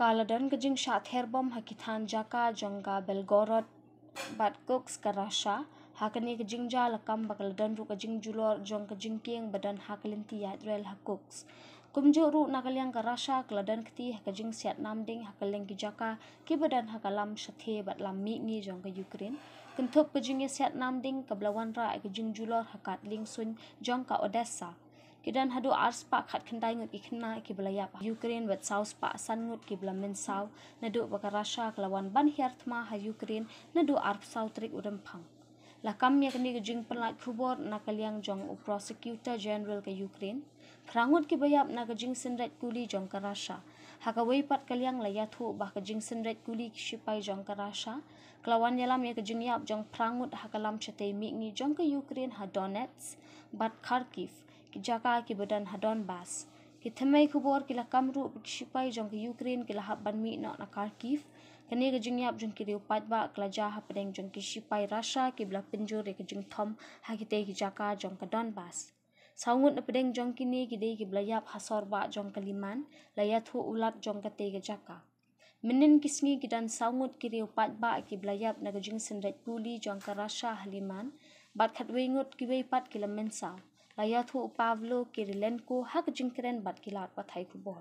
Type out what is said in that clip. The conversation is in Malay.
kaladan kejing syat herbom hakitan jaka jangga belgorod bat kuks kerasa hakni kejing jalakam bakaladan ru kejing julor jong kejing kieng badan hakalin tiyat rel hakuks. Kumjuk ru nak liang kerasa kaladan keti hakajing siat namding hakalin kejaka ki badan hakalam syathe bat lam mikni jang ke Ukraine. Kentuk kejingnya siat namding kebelawan rak kejing julor hakat lingsun jang ke Odessa ki hadu ars pak khat kendai ngut ki ki bela yap ukraine wet south pak san ngut ki bela men sau na baka rasha kelawan ban hiartma ha ukraine na du arp south trik udam pang la kam yak ni ge jing pelak kubor na kaliang jong u prosecutor general ke ukraine krangut ki bayap na ge jing sendret kuli jong ka rasha ha ka wei pat kaliang la thu ba ke lah ya jing sendret kuli ki sipai jong ka rasha kelawan yalam ya ke jing yap jong prangut ha kalam chete mi ni jong ke ukraine ha donets bat kharkiv jaka ki badan hadon bas ki thamai khubor ki la kamru shipai jong ki ukraine ki la hab banmi na na kharkiv kene ge jing yap jong ki ri upat ba kla ja ha padeng jong ki shipai russia ki bla pinjo re ki jing thom ha ki te ki jaka jong ka don bas saungut na padeng jong ki ne ki de ki bla yap hasor ba jong ka liman la ya thu ulap jong ka te ge jaka Menin kisngi gidan saungut kiri upat ba ki belayap na gajing sendret puli jangka rasha haliman bat khatwe ngut kiwe ipat kilam mensal. यथो पावलो किरलेन को हक जिंकरन बदकिलार पथाई को